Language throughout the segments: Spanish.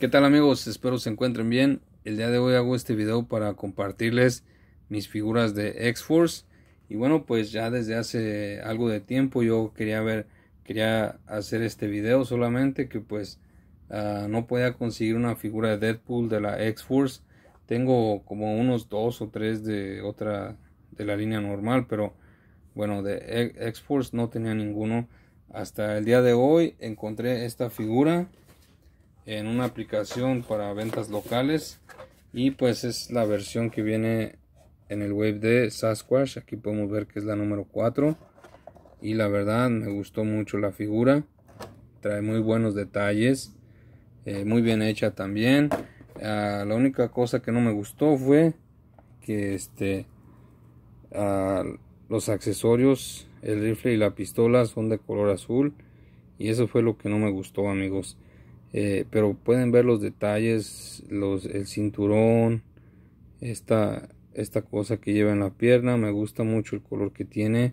¿Qué tal amigos? Espero se encuentren bien. El día de hoy hago este video para compartirles mis figuras de X-Force. Y bueno, pues ya desde hace algo de tiempo yo quería ver, quería hacer este video solamente que pues ah, no podía conseguir una figura de Deadpool de la X-Force. Tengo como unos dos o tres de otra de la línea normal, pero bueno, de e-, X-Force no tenía ninguno. Hasta el día de hoy encontré esta figura en una aplicación para ventas locales y pues es la versión que viene en el web de Sasquatch aquí podemos ver que es la número 4 y la verdad me gustó mucho la figura trae muy buenos detalles eh, muy bien hecha también ah, la única cosa que no me gustó fue que este ah, los accesorios el rifle y la pistola son de color azul y eso fue lo que no me gustó amigos eh, pero pueden ver los detalles el cinturón esta, cosa que lleva en la pierna me gusta mucho el color que tiene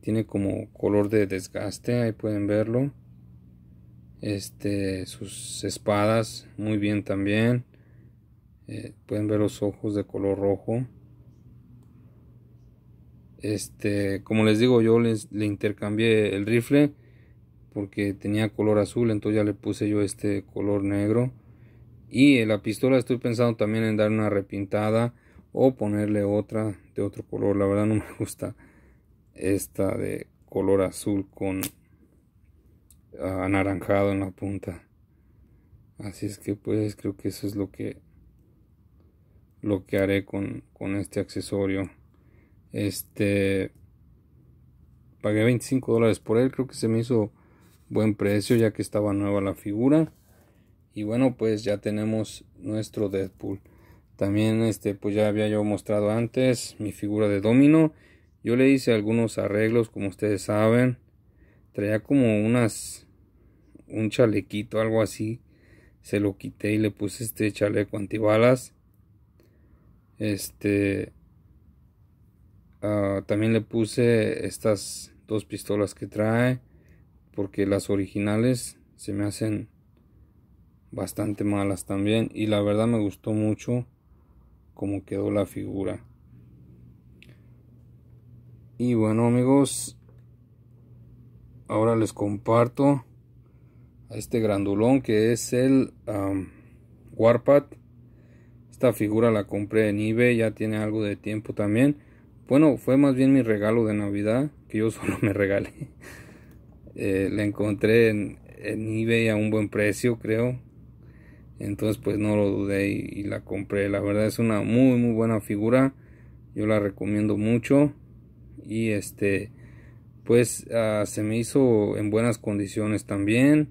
tiene como color de desgaste ahí pueden verlo este sus espadas muy bien también eh, pueden ver los ojos de color rojo este como les digo yo le intercambié el rifle porque tenía color azul entonces ya le puse yo este color negro y la pistola estoy pensando también en dar una repintada o ponerle otra de otro color la verdad no me gusta esta de color azul con ah, anaranjado en la punta así es que pues creo que eso es lo que lo que haré con, con este accesorio este pagué 25 dólares por él creo que se me hizo buen precio ya que estaba nueva la figura y bueno pues ya tenemos nuestro Deadpool también este pues ya había yo mostrado antes mi figura de domino yo le hice algunos arreglos como ustedes saben traía como unas un chalequito algo así se lo quité y le puse este chaleco antibalas este ah, también le puse estas dos pistolas que trae porque las originales se me hacen bastante malas también y la verdad me gustó mucho cómo quedó la figura y bueno amigos ahora les comparto a este grandulón que es el Warpath esta figura la compré en eBay ya tiene algo de tiempo también bueno fue más bien mi regalo de navidad que yo solo me regalé eh, la encontré en, eBay a un buen precio, creo. Entonces, pues no lo dudé y, la compré. La verdad es una muy, muy buena figura. Yo la recomiendo mucho. Y este, pues ah, se me hizo en buenas condiciones también.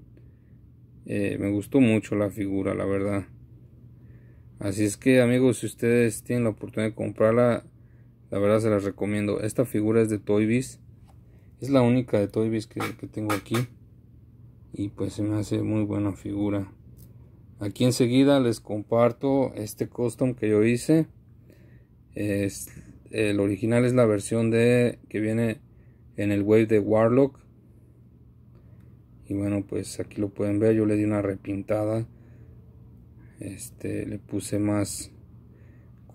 Eh, me gustó mucho la figura, la verdad. Así es que amigos, si ustedes tienen la oportunidad de comprarla, la verdad se las recomiendo. Esta figura es de Biz. Es la única de Toybiz que, tengo aquí. Y pues se me hace muy buena figura. Aquí enseguida les comparto este custom que yo hice. el original es la versión de que viene en el wave de Warlock. Y bueno, pues aquí lo pueden ver. Yo le di una repintada. Este, le puse más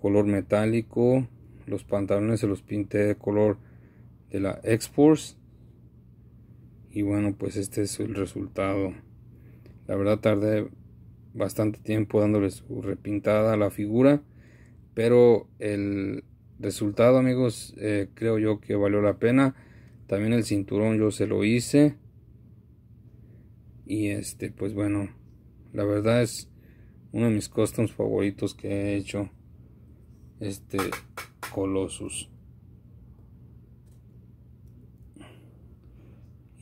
color metálico. Los pantalones se los pinté de color de la X-Force. Y bueno, pues este es el resultado. La verdad tardé bastante tiempo dándole su repintada a la figura. Pero el resultado, amigos, eh, creo yo que valió la pena. También el cinturón yo se lo hice. Y este, pues bueno, la verdad es uno de mis costumes favoritos que he hecho. Este Colossus.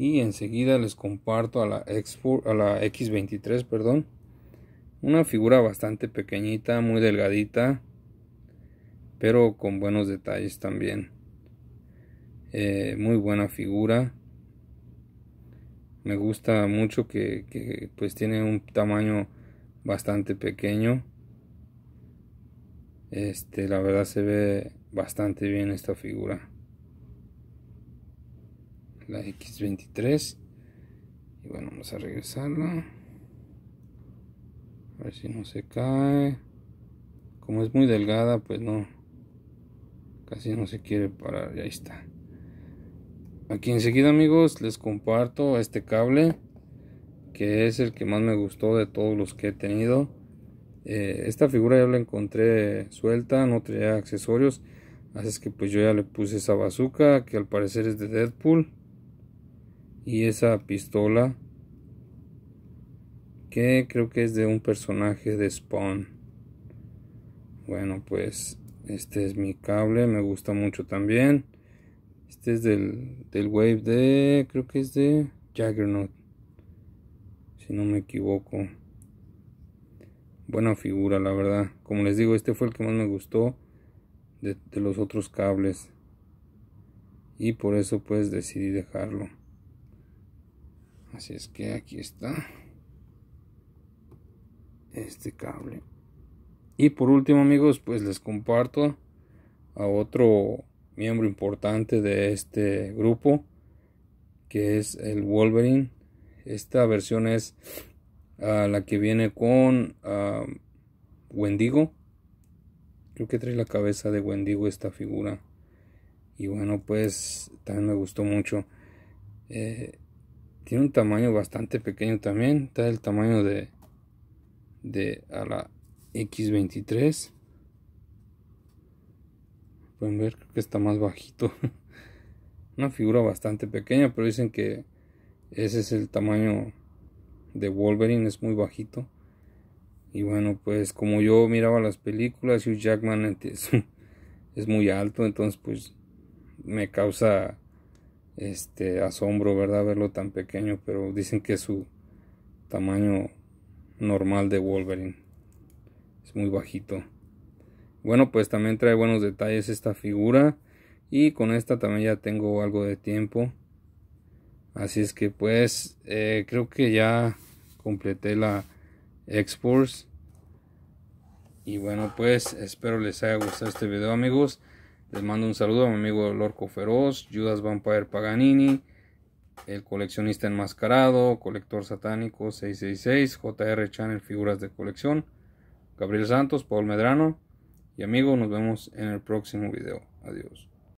y enseguida les comparto a la, a la X23, perdón, una figura bastante pequeñita, muy delgadita, pero con buenos detalles también. Eh, muy buena figura. Me gusta mucho que, que pues tiene un tamaño bastante pequeño. Este, la verdad se ve bastante bien esta figura la X23 y bueno vamos a regresarla a ver si no se cae como es muy delgada pues no casi no se quiere parar ahí está aquí enseguida amigos les comparto este cable que es el que más me gustó de todos los que he tenido eh, esta figura ya la encontré suelta no traía accesorios así es que pues yo ya le puse esa bazooka que al parecer es de Deadpool y esa pistola que creo que es de un personaje de Spawn. Bueno, pues este es mi cable, me gusta mucho también. Este es del, del Wave de, creo que es de Jaggernaut, si no me equivoco. Buena figura, la verdad. Como les digo, este fue el que más me gustó de los otros cables. Y por eso pues decidí dejarlo así es que aquí está este cable y por último amigos pues les comparto a otro miembro importante de este grupo que es el Wolverine esta versión es ah, la que viene con ah, Wendigo creo que trae la cabeza de Wendigo esta figura y bueno pues también me gustó mucho eh, tiene un tamaño bastante pequeño también. Está el tamaño de, de a la X23. Pueden ver, que está más bajito. Una figura bastante pequeña, pero dicen que ese es el tamaño de Wolverine, es muy bajito. Y bueno, pues como yo miraba las películas, Hugh Jackman es, es muy alto, entonces pues me causa este asombro, ¿verdad? Verlo tan pequeño, pero dicen que su tamaño normal de Wolverine es muy bajito. Bueno, pues también trae buenos detalles esta figura y con esta también ya tengo algo de tiempo. Así es que pues eh, creo que ya completé la exports Y bueno pues espero les haya gustado este video amigos. Les mando un saludo a mi amigo Lorco Feroz, Judas Vampire Paganini, El Coleccionista Enmascarado, Colector Satánico 666, JR Channel Figuras de Colección, Gabriel Santos, Paul Medrano y amigo, nos vemos en el próximo video. Adiós.